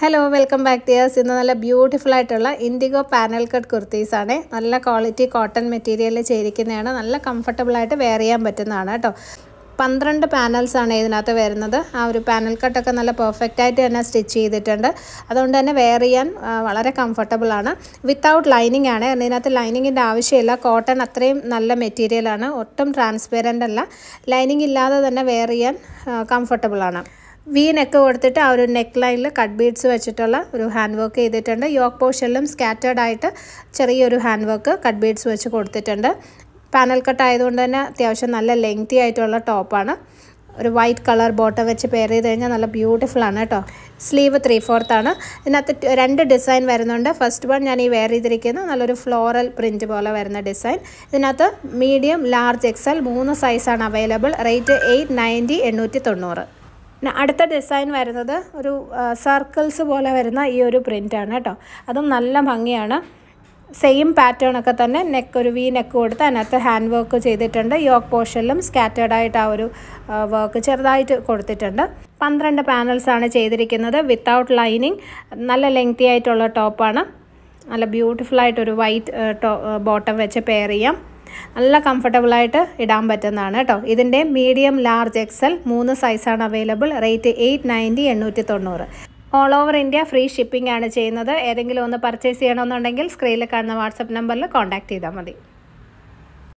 hello welcome back tears ഇന്ന് നല്ല beautiful ആയിട്ടുള്ള ഇൻഡിഗോ പാനൽ കട്ട് കുർത്തീസാണ് നല്ല ക്വാളിറ്റി കോട്ടൺ മെറ്റീരിയൽ ചേരിക്കുന്നതാണ് നല്ല കംഫർട്ടബിളായിട്ട് വെയർ ചെയ്യാൻ പറ്റുന്നതാണ് കേട്ടോ പന്ത്രണ്ട് പാനൽസാണ് ഇതിനകത്ത് വരുന്നത് ആ ഒരു പാനൽ കട്ടൊക്കെ നല്ല പെർഫെക്റ്റ് ആയിട്ട് തന്നെ സ്റ്റിച്ച് ചെയ്തിട്ടുണ്ട് അതുകൊണ്ട് തന്നെ വെയർ ചെയ്യാൻ വളരെ കംഫർട്ടബിളാണ് വിത്തൗട്ട് ലൈനിങ് ആണ് ഇതിനകത്ത് ലൈനിങ്ങിൻ്റെ ആവശ്യമില്ല കോട്ടൺ അത്രയും നല്ല മെറ്റീരിയലാണ് ഒട്ടും ട്രാൻസ്പെറൻ്റ് അല്ല ലൈനിങ് ഇല്ലാതെ തന്നെ വെയർ ചെയ്യാൻ കംഫർട്ടബിളാണ് വി നെക്ക് കൊടുത്തിട്ട് ആ ഒരു നെക്ക് ലൈനിൽ കട്ട് ബീഡ്സ് വെച്ചിട്ടുള്ള ഒരു ഹാൻഡ് വർക്ക് ചെയ്തിട്ടുണ്ട് യോക്ക് പോർഷനിലും സ്കാറ്റേഡ് ആയിട്ട് ചെറിയൊരു ഹാൻഡ് വർക്ക് കട്ട് ബീഡ്സ് വെച്ച് കൊടുത്തിട്ടുണ്ട് പാനൽ കട്ട് ആയതുകൊണ്ട് തന്നെ അത്യാവശ്യം നല്ല ലെങ്തി ആയിട്ടുള്ള ടോപ്പാണ് ഒരു വൈറ്റ് കളർ ബോട്ടം വെച്ച് പെയർ ചെയ്ത് കഴിഞ്ഞാൽ നല്ല ബ്യൂട്ടിഫുൾ ആണ് കേട്ടോ സ്ലീവ് ത്രീ ഫോർത്ത് ആണ് ഇതിനകത്ത് രണ്ട് ഡിസൈൻ വരുന്നുണ്ട് ഫസ്റ്റ് വൺ ഞാൻ ഈ വെയർ ചെയ്തിരിക്കുന്ന നല്ലൊരു ഫ്ലോറൽ പ്രിൻറ്റ് പോലെ വരുന്ന ഡിസൈൻ ഇതിനകത്ത് മീഡിയം ലാർജ് എക്സൽ മൂന്ന് സൈസാണ് അവൈലബിൾ റേറ്റ് എയ്റ്റ് നയൻറ്റി എണ്ണൂറ്റി തൊണ്ണൂറ് അടുത്ത ഡിസൈൻ വരുന്നത് ഒരു സർക്കിൾസ് പോലെ വരുന്ന ഈ ഒരു പ്രിൻ്റാണ് കേട്ടോ അതും നല്ല ഭംഗിയാണ് സെയിം പാറ്റേൺ ഒക്കെ തന്നെ നെക്ക് ഒരു വി നെക്ക് കൊടുത്ത് അതിനകത്ത് ഹാൻഡ് വർക്ക് ചെയ്തിട്ടുണ്ട് യോക്ക് പോർഷനിലും സ്കാറ്റേഡായിട്ട് ആ ഒരു വർക്ക് ചെറുതായിട്ട് കൊടുത്തിട്ടുണ്ട് പന്ത്രണ്ട് പാനൽസാണ് ചെയ്തിരിക്കുന്നത് വിത്തൗട്ട് ലൈനിങ് നല്ല ലെങ്തി ആയിട്ടുള്ള ടോപ്പാണ് നല്ല ബ്യൂട്ടിഫുൾ ആയിട്ടൊരു വൈറ്റ് ബോട്ടം വെച്ച് പെയർ ചെയ്യാം നല്ല കംഫർട്ടബിളായിട്ട് ഇടാൻ പറ്റുന്നതാണ് കേട്ടോ ഇതിൻ്റെ മീഡിയം ലാർജ് എക്സൽ മൂന്ന് സൈസാണ് അവൈലബിൾ റേറ്റ് എയ്റ്റ് നയൻറ്റി എണ്ണൂറ്റി തൊണ്ണൂറ് all over India free shipping ആണ് ചെയ്യുന്നത് ഏതെങ്കിലും ഒന്ന് പർച്ചേസ് ചെയ്യണമെന്നുണ്ടെങ്കിൽ സ്ക്രീനിൽ കാണുന്ന വാട്സപ്പ് നമ്പറിൽ കോൺടാക്ട് ചെയ്താൽ മതി